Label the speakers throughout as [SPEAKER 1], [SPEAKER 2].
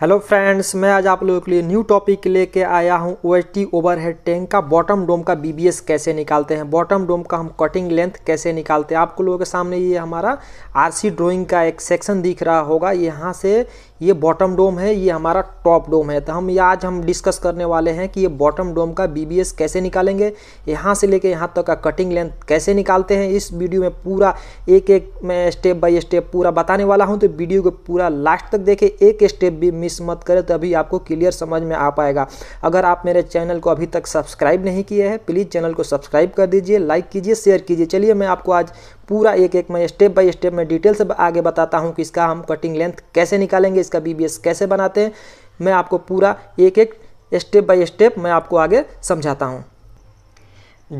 [SPEAKER 1] Hello friends मैं आज आप लोगों के लिए न्यू टॉपिक लेके आया हूँ O H T overhead tank का बॉटम डोम का बीबीएस कैसे निकालते हैं बॉटम डोम का हम कटिंग लेंथ कैसे निकालते हैं आपको लोगों के सामने ये हमारा आरसी ड्राइंग का एक सेक्शन दिख रहा होगा यहाँ से ये बॉटम डोम है ये हमारा टॉप डोम है तो हम ये आज हम डिस्कस करने वाले हैं कि ये बॉटम डोम का बी कैसे निकालेंगे यहाँ से लेके यहाँ तक तो का कटिंग लेंथ कैसे निकालते हैं इस वीडियो में पूरा एक एक मैं स्टेप बाय स्टेप पूरा बताने वाला हूँ तो वीडियो को पूरा लास्ट तक देखें एक स्टेप भी मिस मत करें तो अभी आपको क्लियर समझ में आ पाएगा अगर आप मेरे चैनल को अभी तक सब्सक्राइब नहीं किए हैं प्लीज़ चैनल को सब्सक्राइब कर दीजिए लाइक कीजिए शेयर कीजिए चलिए मैं आपको आज पूरा एक एक मैं स्टेप बाय स्टेप मैं डिटेल से आगे बताता हूँ कि इसका हम कटिंग लेंथ कैसे निकालेंगे इसका बी कैसे बनाते हैं मैं आपको पूरा एक एक स्टेप बाय स्टेप मैं आपको आगे समझाता हूँ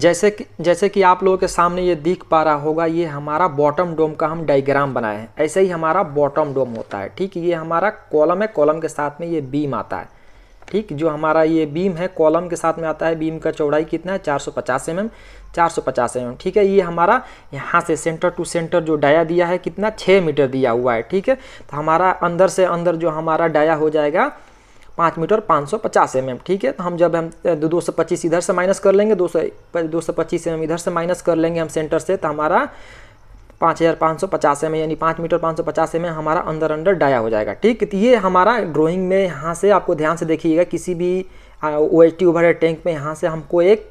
[SPEAKER 1] जैसे कि जैसे कि आप लोगों के सामने ये दिख पा रहा होगा ये हमारा बॉटम डोम का हम डायग्राम बनाए हैं ऐसे ही हमारा बॉटम डोम होता है ठीक ये हमारा कॉलम है कॉलम के साथ में ये बीम आता है ठीक जो हमारा ये बीम है कॉलम के साथ में आता है बीम का चौड़ाई कितना है 450 एम एम 450 एम ठीक है ये हमारा यहाँ से सेंटर टू सेंटर जो डाया दिया है कितना 6 मीटर दिया हुआ है ठीक है तो हमारा अंदर से अंदर जो हमारा डाया हो जाएगा पाँच मीटर पाँच सौ पचास एम एम ठीक है तो हम जब हम दो सौ पच्चीस इधर से माइनस कर लेंगे दो सौ दो सौ पच्चीस एम एम इधर से माइनस कर लेंगे हम सेंटर से तो हमारा पाँच हज़ार पाँच सौ पचास एम यानी पाँच मीटर पाँच सौ पचास एम हमारा अंदर अंडर डाया हो जाएगा ठीक ये हमारा ड्राइंग में यहाँ से आपको ध्यान से देखिएगा किसी भी ओ एच टी उभरे टैंक में यहाँ से हमको एक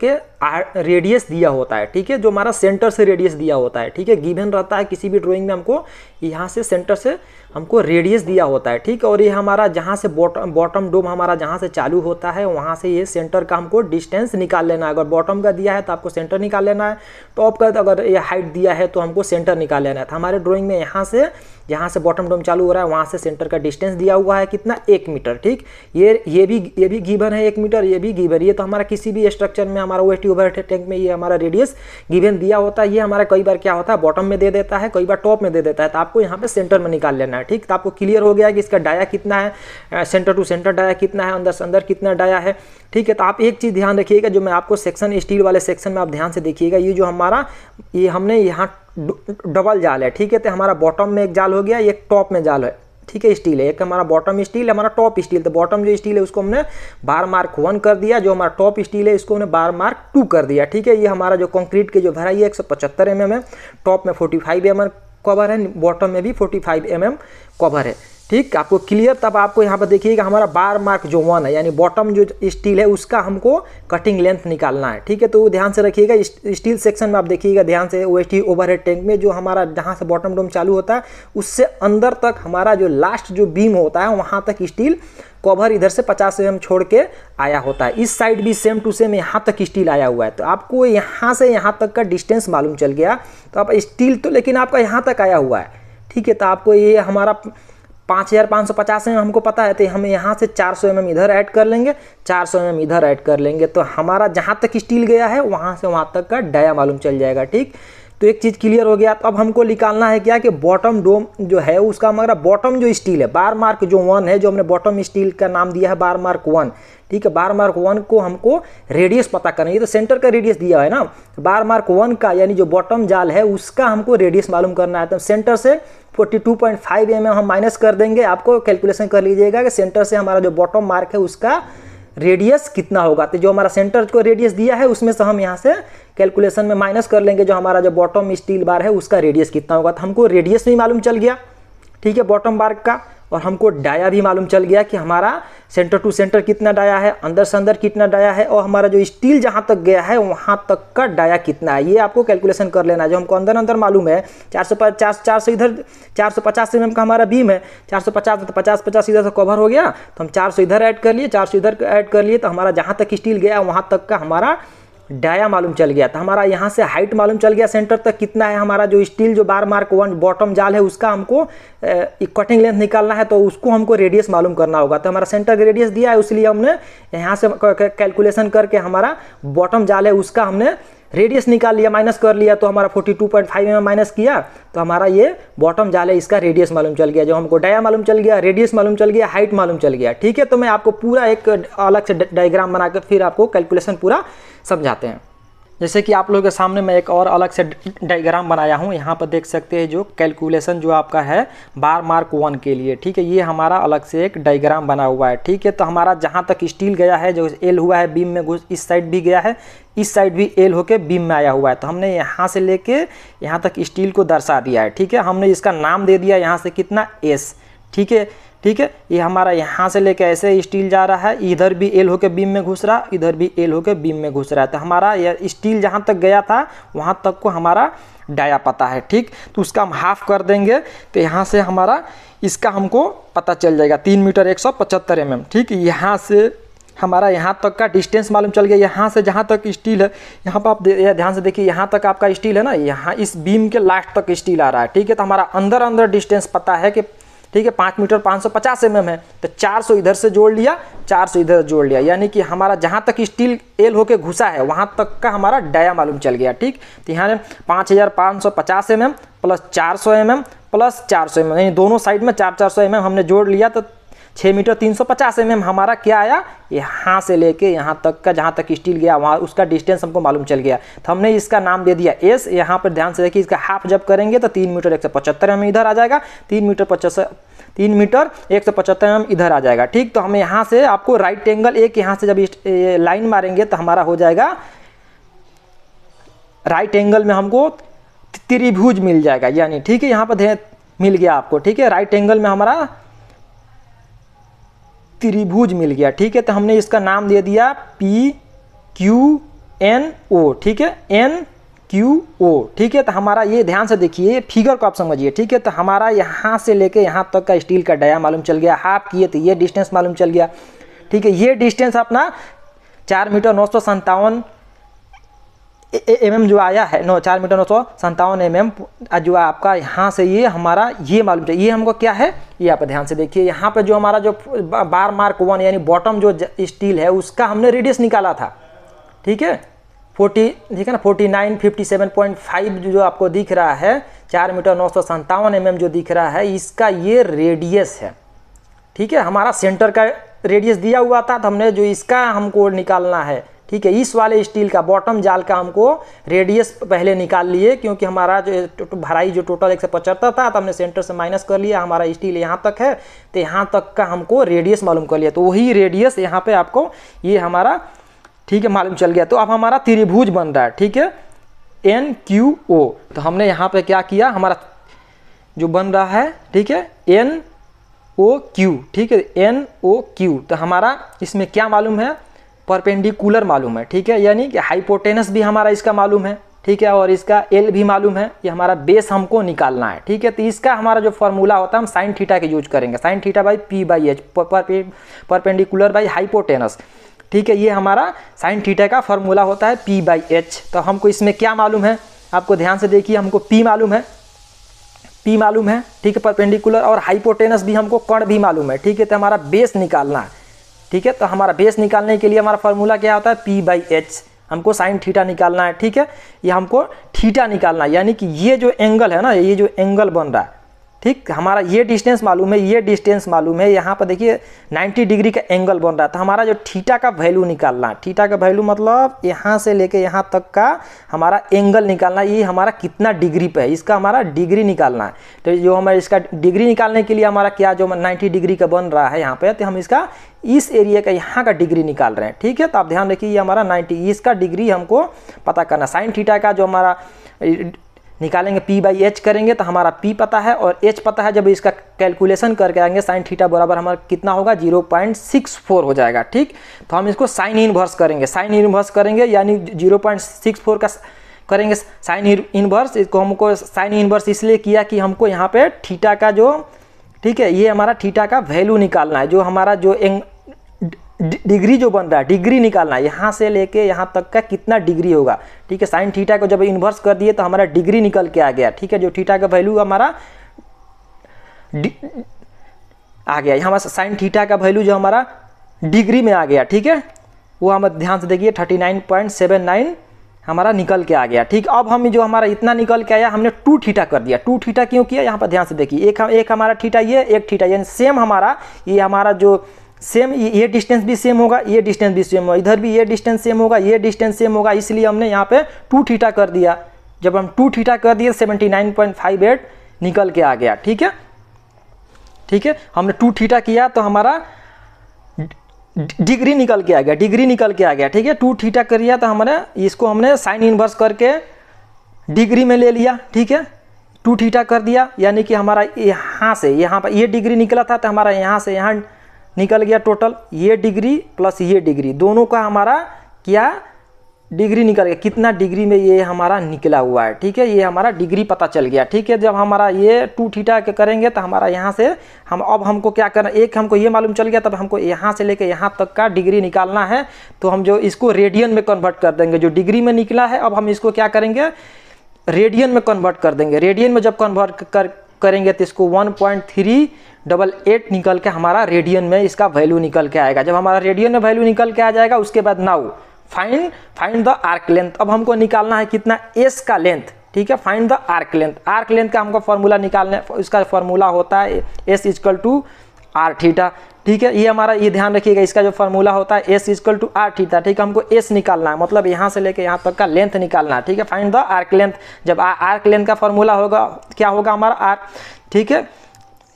[SPEAKER 1] रेडियस दिया होता है ठीक है जो हमारा सेंटर से रेडियस दिया होता है ठीक है गिवन रहता है किसी भी ड्राइंग में हमको यहाँ से सेंटर से हमको रेडियस दिया होता है ठीक और ये हमारा जहाँ से बॉटम बॉटम डोम हमारा जहाँ से चालू होता है वहाँ से ये सेंटर का हमको डिस्टेंस निकाल लेना है अगर बॉटम का दिया है तो आपको सेंटर निकाल लेना है टॉप का अगर ये हाइट दिया है तो हमको सेंटर निकाल लेना है तो हमारे ड्रॉइंग में यहाँ से जहाँ से बॉटम डोम चालू हो रहा है वहाँ से सेंटर का डिस्टेंस दिया हुआ है कितना एक मीटर ठीक ये ये भी ये भी गिवन है एक मीटर ये भी गिवन ये तो हमारा किसी भी स्ट्रक्चर में हमारा वेस्ट ओवर टैंक में ये हमारा रेडियस गिवन दिया होता है ये हमारा कई बार क्या होता है बॉटम में दे देता है कई बार टॉप में दे देता है तो आपको यहाँ पर सेंटर में निकाल लेना है है ठीक तो आपको क्लियर हो गया कि इसका डाया कितना है सेंटर टू सेंटर डाया कितना है अंदर से अंदर कितना डाया है ठीक है तो आप एक चीज़ ध्यान रखिएगा जो मैं आपको सेक्शन स्टील वाले सेक्शन में आप ध्यान से देखिएगा ये जो हमारा ये हमने यहाँ डबल जाल है ठीक है तो हमारा बॉटम में एक जाल हो गया एक टॉप में जाल है ठीक है स्टील है एक हमारा बॉटम स्टील है हमारा टॉप स्टील तो बॉटम जो स्टील है उसको हमने बार मार्क वन कर दिया जो हमारा टॉप स्टील है इसको हमने बार मार्क टू कर दिया ठीक है ये हमारा जो कंक्रीट के जो भराई है एक सौ पचहत्तर एम एम है टॉप में forty five M M cover है बॉटम में भी 45 फाइव mm कवर है ठीक आपको क्लियर तब आपको यहाँ पर देखिएगा हमारा बार मार्क जो वन है यानी बॉटम जो स्टील है उसका हमको कटिंग लेंथ निकालना है ठीक है तो ध्यान से रखिएगा स्टील सेक्शन में आप देखिएगा ध्यान से ओ एस ओवरहेड टैंक में जो हमारा जहाँ से बॉटम डोम चालू होता है उससे अंदर तक हमारा जो लास्ट जो बीम होता है वहाँ तक स्टील कवर इधर से 50 एम छोड़ के आया होता है इस साइड भी सेम टू सेम यहाँ तक स्टील आया हुआ है तो आपको यहाँ से यहाँ तक का डिस्टेंस मालूम चल गया तो आप स्टील तो लेकिन आपका यहाँ तक आया हुआ है ठीक है तो आपको ये हमारा पाँच हज़ार पाँच सौ पचास एम हमको पता है तो हम यहाँ से चार सौ एम इधर ऐड कर लेंगे चार सौ एम इधर ऐड कर लेंगे तो हमारा जहाँ तक स्टील गया है वहाँ से वहाँ तक का डाया मालूम चल जाएगा ठीक तो एक चीज़ क्लियर हो गया तो अब हमको निकालना है क्या कि बॉटम डोम जो है उसका मगर बॉटम जो स्टील है बार मार्क जो वन है जो हमने बॉटम स्टील का नाम दिया है बार मार्क वन ठीक है बार मार्क वन को हमको रेडियस पता करना है ये तो सेंटर का रेडियस दिया है ना बार मार्क वन का यानी जो बॉटम जाल है उसका हमको रेडियस मालूम करना है तो सेंटर से 42.5 एम हम माइनस कर देंगे आपको कैलकुलेशन कर लीजिएगा कि सेंटर से हमारा जो बॉटम मार्क है उसका रेडियस कितना होगा तो जो हमारा सेंटर को रेडियस दिया है उसमें से हम यहाँ से कैलकुलेशन में माइनस कर लेंगे जो हमारा जो बॉटम स्टील बार है उसका रेडियस कितना होगा तो हमको रेडियस नहीं मालूम चल गया ठीक है बॉटम बार का और हमको डाया भी मालूम चल गया कि हमारा सेंटर टू सेंटर कितना डाया है अंदर से अंदर कितना डाया है और हमारा जो स्टील जहाँ तक गया है वहाँ तक का डाया कितना है ये आपको कैलकुलेशन कर लेना है जो हमको अंदर अंदर मालूम है चार सौ पचास चार सौ इधर चार सौ पचास एम का हमारा बीम है चार सौ पचास तो पचास पचास इधर से कवर हो गया तो हम चार सौ इधर ऐड कर लिए चार सौ इधर ऐड कर लिए तो हमारा जहाँ तक स्टील गया वहाँ तक का हमारा डाया मालूम चल गया था हमारा यहाँ से हाइट मालूम चल गया सेंटर तक कितना है हमारा जो स्टील जो बार मार्क वन बॉटम जाल है उसका हमको कटिंग लेंथ निकालना है तो उसको हमको रेडियस मालूम करना होगा तो हमारा सेंटर का रेडियस दिया है इसलिए हमने यहाँ से कैलकुलेशन करके हमारा बॉटम जाल है उसका हमने रेडियस निकाल लिया माइनस कर लिया तो हमारा 42.5 में माइनस किया तो हमारा ये बॉटम जाल है इसका रेडियस मालूम चल गया जो हमको डाया मालूम चल गया रेडियस मालूम चल गया हाइट मालूम चल गया ठीक है तो मैं आपको पूरा एक अलग से डायग्राम बना फिर आपको कैलकुलेशन पूरा समझाते हैं जैसे कि आप लोगों के सामने मैं एक और अलग से डायग्राम बनाया हूँ यहाँ पर देख सकते हैं जो कैलकुलेशन जो आपका है बार मार्क वन के लिए ठीक है ये हमारा अलग से एक डायग्राम बना हुआ है ठीक है तो हमारा जहाँ तक स्टील गया है जो एल हुआ है बीम में घुस इस साइड भी गया है इस साइड भी एल होके बीम में आया हुआ है तो हमने यहाँ से लेके यहाँ तक स्टील को दर्शा दिया है ठीक है हमने इसका नाम दे दिया यहाँ से कितना एस ठीक है ठीक है ये हमारा यहाँ से लेके ऐसे स्टील जा रहा है इधर भी एल होके बीम में घुस रहा इधर भी एल होके बीम में घुस रहा है तो हमारा यह स्टील जहाँ तक गया था वहाँ तक को हमारा डाया पता है ठीक तो उसका हम हाफ कर देंगे तो यहाँ से हमारा इसका हमको पता चल जाएगा तीन मीटर एक सौ पचहत्तर एम mm, एम ठीक यहाँ से हमारा यहाँ तक का डिस्टेंस मालूम चल गया यहाँ से जहाँ तक स्टील है यहाँ पर आप ध्यान से देखिए यहाँ तक आपका स्टील है ना यहाँ इस बीम के लास्ट तक स्टील आ रहा है ठीक है तो हमारा अंदर अंदर डिस्टेंस पता है कि ठीक है पाँच मीटर पाँच सौ पचास एम एम है तो चार सौ इधर से जोड़ लिया चार सौ इधर जोड़ लिया यानी कि हमारा जहाँ तक स्टील एल होके घुसा है वहाँ तक का हमारा डाया मालूम चल गया ठीक तो यहाँ पाँच हज़ार पाँच सौ पचास एम एम प्लस चार सौ एम एम प्लस चार सौ एम एम यानी दोनों साइड में चार चार सौ एम एम हमने जोड़ लिया तो छः मीटर तीन सौ पचास एम एम हमारा क्या आया यहाँ से लेके यहाँ तक का जहाँ तक स्टील गया वहाँ उसका डिस्टेंस हमको मालूम चल गया तो हमने इसका नाम दे दिया एस यहाँ पर ध्यान से देखिए इसका हाफ जब करेंगे तो तीन मीटर एक सौ पचहत्तर एम इधर आ जाएगा तीन मीटर पचास तीन मीटर एक सौ पचहत्तर एम इधर आ जाएगा ठीक तो हम यहाँ से आपको राइट एंगल एक यहाँ से जब लाइन मारेंगे तो हमारा हो जाएगा राइट एंगल में हमको त्रिभुज मिल जाएगा यानी ठीक है यहाँ पर मिल गया आपको ठीक है राइट एंगल में हमारा त्रिभुज मिल गया ठीक है तो हमने इसका नाम दे दिया पी क्यू एन ओ ठीक है एन क्यू ओ ठीक है तो हमारा ये ध्यान से देखिए फिगर को आप समझिए ठीक है तो हमारा यहाँ से लेके यहाँ तक का स्टील का डया मालूम चल गया हाफ किए तो ये डिस्टेंस मालूम चल गया ठीक है ये डिस्टेंस अपना चार मीटर नौ सौ संतावन एम एम जो आया है नौ चार मीटर नौ सौ संतावन एम एम जो आपका यहाँ से ये हमारा ये मालूम चाहिए ये हमको क्या है ये आप ध्यान से देखिए यहाँ पे जो हमारा जो बार मार्क वन यानी बॉटम जो स्टील है उसका हमने रेडियस निकाला था ठीक है फोर्टी ठीक है ना forty nine fifty seven point five जो आपको दिख रहा है चार मीटर नौ सौ संतावन एम एम जो दिख रहा है इसका ये रेडियस है ठीक है हमारा सेंटर का रेडियस दिया हुआ था तो हमने जो इसका हमको निकालना है ठीक है इस वाले स्टील का बॉटम जाल का हमको रेडियस पहले निकाल लिए क्योंकि हमारा जो भराई जो टोटल एक सौ पचहत्तर था तो हमने सेंटर से माइनस कर लिया हमारा स्टील यहाँ तक है तो यहाँ तक का हमको रेडियस मालूम कर लिया तो वही रेडियस यहाँ पर आपको ये हमारा ठीक है मालूम चल गया तो अब हमारा त्रिभुज बन रहा है ठीक है एन क्यू ओ तो हमने यहाँ पे क्या किया हमारा जो बन रहा है ठीक है एन ओ क्यू ठीक है एन ओ क्यू तो हमारा इसमें क्या मालूम है परपेंडिकुलर मालूम है ठीक है यानी कि हाइपोटेनस भी हमारा इसका मालूम है ठीक है और इसका एल भी मालूम है ये हमारा बेस हमको निकालना है ठीक है तो इसका हमारा जो फॉर्मूला होता है हम साइन थीटा के यूज करेंगे sine theta by P by H perpendicular by hypotenuse ठीक है ये हमारा साइन थीटा का फॉर्मूला होता है पी बाई एच तो हमको इसमें क्या मालूम है आपको ध्यान से देखिए हमको पी मालूम है पी मालूम है ठीक है परपेंडिकुलर और हाइपोटेनस भी हमको कण भी मालूम है ठीक है तो हमारा बेस निकालना है ठीक है तो हमारा बेस निकालने के लिए हमारा फॉर्मूला क्या होता है पी बाई एच हमको साइन थीटा निकालना है ठीक है ये हमको थीटा निकालना है यानी कि ये जो एंगल है ना ये जो एंगल बन रहा है ठीक हमारा ये डिस्टेंस मालूम है ये डिस्टेंस मालूम है यहाँ पर देखिए 90 डिग्री का एंगल बन रहा था हमारा जो थीटा का वैल्यू निकालना है थीटा का वैल्यू मतलब यहाँ से लेके यहाँ तक का हमारा एंगल निकालना ये हमारा कितना डिग्री पे है इसका हमारा डिग्री निकालना है तो जो हमारे इसका डिग्री निकालने के लिए हमारा क्या जो नाइन्टी डिग्री का बन रहा है यहाँ पर तो हम इसका इस एरिया का यहाँ का डिग्री निकाल रहे हैं ठीक है तो आप ध्यान रखिए ये हमारा नाइन्टी इसका डिग्री हमको पता करना साइन ठीटा का जो हमारा निकालेंगे पी बाई एच करेंगे तो हमारा पी पता है और एच पता है जब इसका कैलकुलेशन करके आएंगे साइन थीटा बराबर हमारा कितना होगा जीरो पॉइंट सिक्स फोर हो जाएगा ठीक तो हम इसको साइन इनवर्स करेंगे साइन इनवर्स करेंगे यानी जीरो पॉइंट सिक्स फोर का करेंगे साइन इनवर्स इसको हमको साइन इनवर्स इसलिए किया कि हमको यहाँ पे थीटा का जो ठीक है ये हमारा थीटा का वैल्यू निकालना है जो हमारा जो एंग डिग्री जो बन रहा है डिग्री निकालना है यहाँ से लेके यहाँ तक का कितना डिग्री होगा ठीक है साइन थीटा को जब इन्वर्स कर दिए तो हमारा डिग्री निकल के आ गया ठीक है जो थीटा का वैल्यू हमारा आ गया यहाँ साइन थीटा का वैल्यू जो हमारा डिग्री में आ गया ठीक है वो हम ध्यान से देखिए thirty nine point seven nine हमारा निकल के आ गया ठीक अब हम जो हमारा इतना निकल के आया हमने टू थीटा कर दिया टू थीटा क्यों किया यहाँ पर ध्यान से देखिए एक एक हमारा थीटा ये एक थीटा यानी सेम हमारा ये हमारा जो सेम ये डिस्टेंस भी सेम होगा ये डिस्टेंस भी सेम होगा इधर भी ये डिस्टेंस सेम होगा ये डिस्टेंस सेम होगा इसलिए हमने यहाँ पे टू थीटा कर दिया जब हम टू थीटा कर दिए seventy nine point five eight निकल के आ गया ठीक है ठीक है हमने टू थीटा किया तो हमारा डिग्री निकल के आ गया डिग्री निकल के आ गया ठीक है टू थीटा दिया तो हमारे इसको हमने साइन इन्वर्स करके डिग्री में ले लिया ठीक है टू थीटा कर दिया यानी कि हमारा यहाँ से यहाँ पर ये डिग्री निकला था तो हमारा यहाँ से यहाँ निकल गया टोटल ये डिग्री प्लस ये डिग्री दोनों का हमारा क्या डिग्री निकल गया कितना डिग्री में ये हमारा निकला हुआ है ठीक है ये हमारा डिग्री पता चल गया ठीक है जब हमारा ये टू थीटा के करेंगे तो हमारा यहाँ से हम अब हमको क्या करना एक हमको ये मालूम चल गया तब हमको यहाँ से लेकर यहाँ तक का डिग्री निकालना है तो हम जो इसको रेडियन में कन्वर्ट कर देंगे जो डिग्री में निकला है अब हम इसको क्या करेंगे रेडियन में कन्वर्ट कर देंगे रेडियन में जब कन्वर्ट कर करेंगे तो इसको one point three double eight निकल के हमारा रेडियन में इसका वैल्यू निकल के आएगा जब हमारा रेडियन में वैल्यू निकल के आ जाएगा उसके बाद now fine find the arc length अब हमको निकालना है कितना एस का लेंथ ठीक है find the arc length arc length का हमको फॉर्मूला निकालना है उसका फॉर्मूला होता है S equal to R theta ठीक है ये हमारा ये ध्यान रखिएगा इसका जो फॉर्मूला होता है S equal to R theta ठीक है हमको एस निकालना है मतलब यहाँ से लेके यहाँ तक का लेंथ निकालना है ठीक है फाइंड द आर्क लेंथ जब आर्क लेंथ का फॉर्मूला होगा क्या होगा हमारा आर ठीक है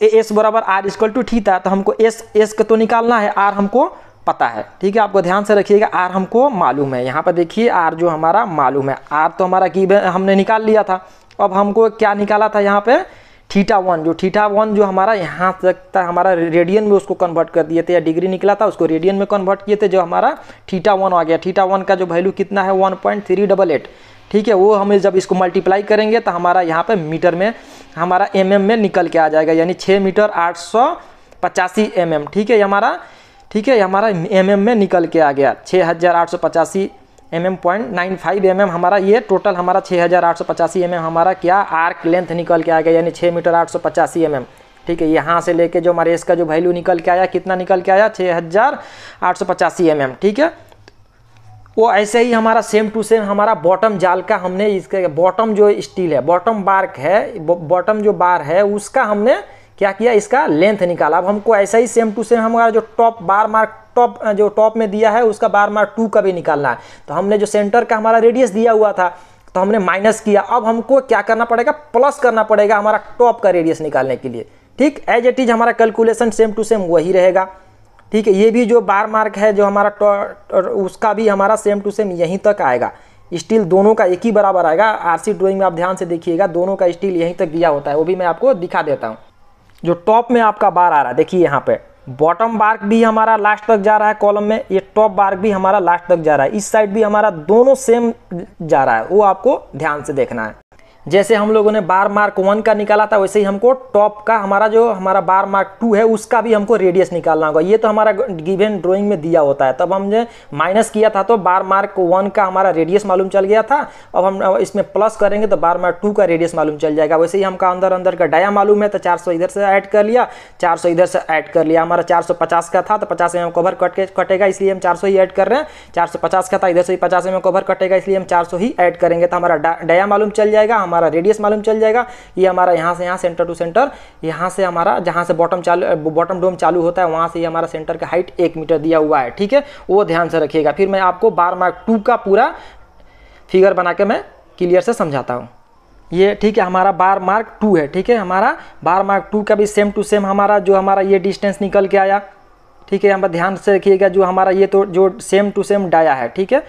[SPEAKER 1] ए एस बराबर आर इजकल टू थीटा तो हमको एस एस का तो निकालना है आर हमको पता है ठीक है आपको ध्यान से रखिएगा आर हमको मालूम है यहाँ पर देखिए आर जो हमारा मालूम है आर तो हमारा की हमने निकाल लिया था अब हमको क्या निकाला था यहाँ पर थीटा वन जो थीटा वन जो हमारा यहाँ तक था हमारा रेडियन में उसको कन्वर्ट कर दिए थे या डिग्री निकला था उसको रेडियन में कन्वर्ट किए थे जो हमारा थीटा वन आ गया थीटा वन का जो वैल्यू कितना है one point three double eight ठीक है वो हमें जब इसको मल्टीप्लाई करेंगे तो हमारा यहाँ पर मीटर में हमारा एम mm में निकल के आ जाएगा यानी छः मीटर आठ सौ पचासी एम mm। ठीक है हमारा ठीक है हमारा एम mm में निकल के आ गया छः हज़ार आठ सौ पचासी M M point nine five M M हमारा ये टोटल हमारा छः हज़ार आठ सौ पचासी एम mm एम हमारा क्या आर्क लेंथ निकल के आ गया यानी छः मीटर आठ सौ पचासी एम mm। एम ठीक है यहाँ से लेके जो हमारे इसका जो वैल्यू निकल के आया कितना निकल के आया छः हज़ार आठ सौ पचासी एम mm। एम ठीक है वो ऐसे ही हमारा सेम टू सेम हमारा बॉटम जाल का हमने इसका बॉटम जो स्टील है बॉटम बार्क है बॉटम जो बार है उसका हमने क्या किया इसका लेंथ निकाला अब हमको ऐसा ही सेम टू सेम हमारा जो टॉप बार मार्क टॉप जो टॉप में दिया है उसका बार मार टू का भी निकालना है तो हमने जो सेंटर का हमारा रेडियस दिया हुआ था तो हमने माइनस किया अब हमको क्या करना पड़ेगा प्लस करना पड़ेगा हमारा टॉप का रेडियस निकालने के लिए ठीक एज इट इज हमारा कैलकुलेशन सेम टू सेम वही रहेगा ठीक है ये भी जो बार मार्क है जो हमारा उसका भी हमारा सेम टू सेम यहीं तक आएगा स्टील दोनों का एक ही बराबर आएगा आरसी ड्राइंग में आप ध्यान से देखिएगा दोनों का स्टील यहीं तक दिया होता है वो भी मैं आपको दिखा देता हूँ जो टॉप में आपका बार आ रहा है देखिए यहाँ पे बॉटम बार्क भी हमारा लास्ट तक जा रहा है कॉलम में ये टॉप बार्क भी हमारा लास्ट तक जा रहा है इस साइड भी हमारा दोनों सेम जा रहा है वो आपको ध्यान से देखना है जैसे हम लोगों ने बार मार्क वन का निकाला था वैसे ही हमको टॉप का हमारा जो हमारा बार मार्क टू है उसका भी हमको रेडियस निकालना होगा ये तो हमारा गिवन ड्राइंग में दिया होता है तब हमने माइनस किया था तो बार मार्क वन का हमारा रेडियस मालूम चल गया था अब हम इसमें प्लस करेंगे तो बार मार्क टू का रेडियस मालूम चल जाएगा वैसे ही हमका अंदर अंदर का डाया मालूम है तो चार इधर से ऐड कर लिया चार इधर से ऐड कर लिया हमारा चार का था तो पचास एम कवर कट कटेगा इसलिए हम चार ही ऐड कर रहे हैं चार का था इधर से ही पचास एम कवर कटेगा इसलिए हम चार ही ऐड करेंगे तो हमारा डाया मालूम चल जाएगा हमारा रेडियस मालूम चल जाएगा ये यह हमारा यहाँ से यहाँ सेंटर टू सेंटर यहाँ से हमारा जहाँ से बॉटम चालू बॉटम डोम चालू होता है वहाँ से ये हमारा सेंटर का हाइट एक मीटर दिया हुआ है ठीक है वो ध्यान से रखिएगा फिर मैं आपको बार मार्क टू का पूरा फिगर बना के मैं क्लियर से समझाता हूँ ये ठीक है हमारा बार मार्क टू है ठीक है हमारा बार मार्क टू का भी सेम टू सेम हमारा जो हमारा ये डिस्टेंस निकल के आया ठीक है यहाँ पर ध्यान से रखिएगा जो हमारा ये तो जो सेम टू सेम डाया है ठीक है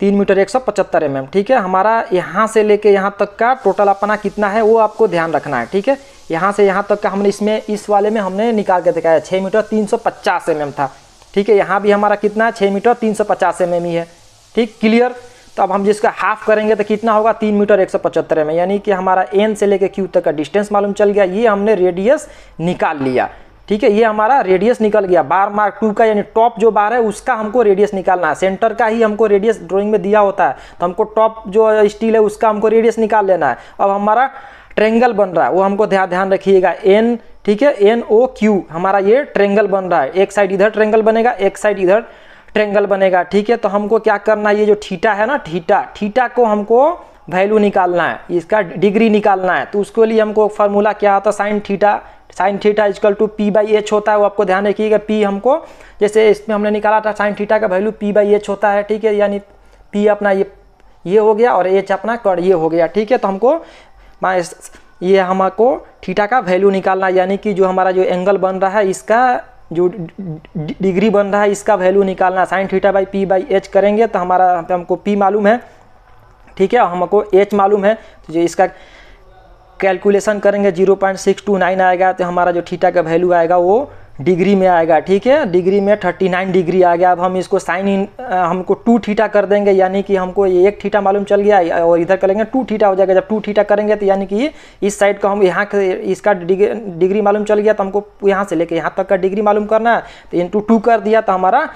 [SPEAKER 1] तीन मीटर एक सौ पचहत्तर एम एम ठीक है हमारा यहाँ से लेके यहाँ तक का टोटल अपना कितना है वो आपको ध्यान रखना है ठीक है यहाँ से यहाँ तक का हमने इसमें इस वाले में हमने निकाल के दिखाया छः मीटर तीन सौ पचास एम एम था ठीक है यहाँ भी हमारा कितना है छः मीटर तीन सौ पचास एम एम ही है ठीक क्लियर तो अब हम जिसका हाफ करेंगे तो कितना होगा तीन मीटर एक सौ पचहत्तर एम यानी कि हमारा एन से लेकर क्यू तक का डिस्टेंस मालूम चल गया ये हमने रेडियस निकाल लिया ठीक है ये हमारा रेडियस निकल गया बार मार्क टू का यानी टॉप जो बार है उसका हमको रेडियस निकालना है सेंटर का ही हमको रेडियस ड्राइंग में दिया होता है तो हमको टॉप जो स्टील है उसका हमको रेडियस निकाल लेना है अब हमारा ट्रेंगल बन रहा है वो हमको ध्यान ध्यान रखिएगा एन ठीक है एन ओ क्यू हमारा ये ट्रेंगल बन रहा है एक साइड इधर ट्रेंगल बनेगा एक साइड इधर ट्रेंगल बनेगा ठीक है तो हमको क्या करना है ये जो ठीटा है ना ठीटा ठीटा को हमको वैल्यू निकालना है इसका डिग्री निकालना है तो उसके लिए हमको फॉर्मूला क्या होता है sine theta sine theta equal to P by H होता है वो आपको ध्यान रखिएगा पी हमको जैसे इसमें हमने निकाला था साइन थीटा का वैल्यू पी बाई एच होता है ठीक है यानी पी अपना ये ये हो गया और एच अपना कर ये हो गया ठीक है तो हमको ये हमको थीटा का वैल्यू निकालना यानी कि जो हमारा जो एंगल बन रहा है इसका जो डिग्री बन रहा है इसका वैल्यू निकालना sine theta by P by H करेंगे तो हमारा हमको पी मालूम है ठीक है और हमको एच मालूम है तो जो इसका कैलकुलेशन करेंगे zero point six two nine आएगा तो हमारा जो थीटा का वैल्यू आएगा वो डिग्री में आएगा ठीक है डिग्री में थर्टी नाइन डिग्री आ गया अब हम इसको साइन इन हमको टू थीटा कर देंगे यानी कि हमको ये एक थीटा मालूम चल गया और इधर करेंगे टू थीटा हो जाएगा जब टू थीटा करेंगे तो यानी कि इस साइड का हम यहाँ इसका डिग्री मालूम चल गया तो हमको यहाँ से लेके यहाँ तक का डिग्री मालूम करना है तो इन टू कर दिया तो हमारा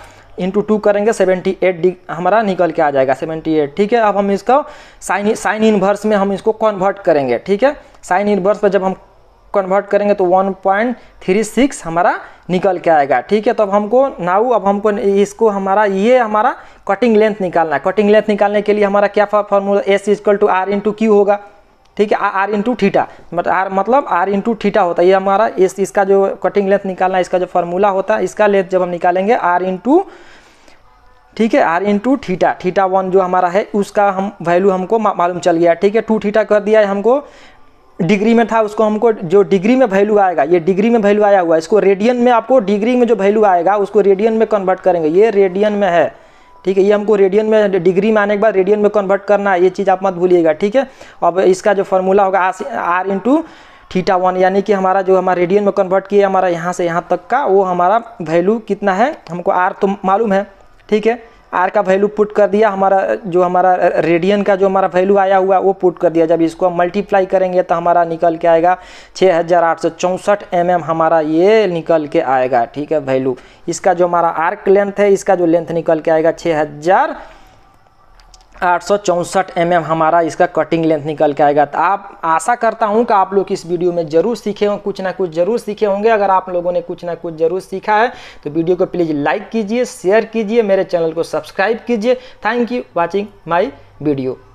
[SPEAKER 1] इंटू टू करेंगे सेवेंटी एट हमारा निकल के आ जाएगा सेवेंटी एट ठीक है अब हम इसका साइन साइन इनवर्स में हम इसको कन्वर्ट करेंगे ठीक है साइन इनवर्स पर जब हम कन्वर्ट करेंगे तो 1.36 हमारा निकल के आएगा ठीक है तो अब हमको नाउ अब हमको इसको हमारा ये हमारा कटिंग लेंथ निकालना है कटिंग लेंथ निकालने के लिए हमारा क्या formula S equal to R into Q होगा ठीक है आर इंटू थीटा आर मतलब आर इंटू थीटा होता है ये हमारा इस इसका जो कटिंग लेंथ निकालना है इसका जो फॉर्मूला होता है इसका लेंथ जब हम निकालेंगे आर इंटू ठीक है R into theta theta one जो हमारा है उसका हम वैल्यू हमको मालूम चल गया ठीक है टू थीटा कर दिया है हमको डिग्री में था उसको हमको जो डिग्री में वैल्यू आएगा ये डिग्री में वैल्यू आया हुआ है इसको रेडियन में आपको डिग्री में जो वैल्यू आएगा उसको रेडियन में कन्वर्ट करेंगे ये रेडियन में है ठीक है ये हमको रेडियन में डिग्री में आने के बाद रेडियन में कन्वर्ट करना है ये चीज़ आप मत भूलिएगा ठीक है अब इसका जो फॉर्मूला होगा आर इंटू थीटा वन यानी कि हमारा जो हमारा रेडियन में कन्वर्ट किया हमारा यहाँ से यहाँ तक का वो हमारा वैल्यू कितना है हमको आर तो मालूम है ठीक है आर का वैल्यू पुट कर दिया हमारा जो हमारा रेडियन का जो हमारा वैल्यू आया हुआ वो पुट कर दिया जब इसको हम मल्टीप्लाई करेंगे तो हमारा निकल के आएगा छः हज़ार आठ सौ चौंसठ एम एम हमारा ये निकल के आएगा ठीक है वैल्यू इसका जो हमारा आर्क लेंथ है इसका जो लेंथ निकल के आएगा छः हज़ार आठ सौ चौंसठ एम एम हमारा इसका कटिंग लेंथ निकल के आएगा तो आप आशा करता हूँ कि आप लोग इस वीडियो में ज़रूर सीखे हों कुछ ना कुछ ज़रूर सीखे होंगे अगर आप लोगों ने कुछ ना कुछ ज़रूर सीखा है तो वीडियो को प्लीज़ लाइक कीजिए शेयर कीजिए मेरे चैनल को सब्सक्राइब कीजिए thank you watching my video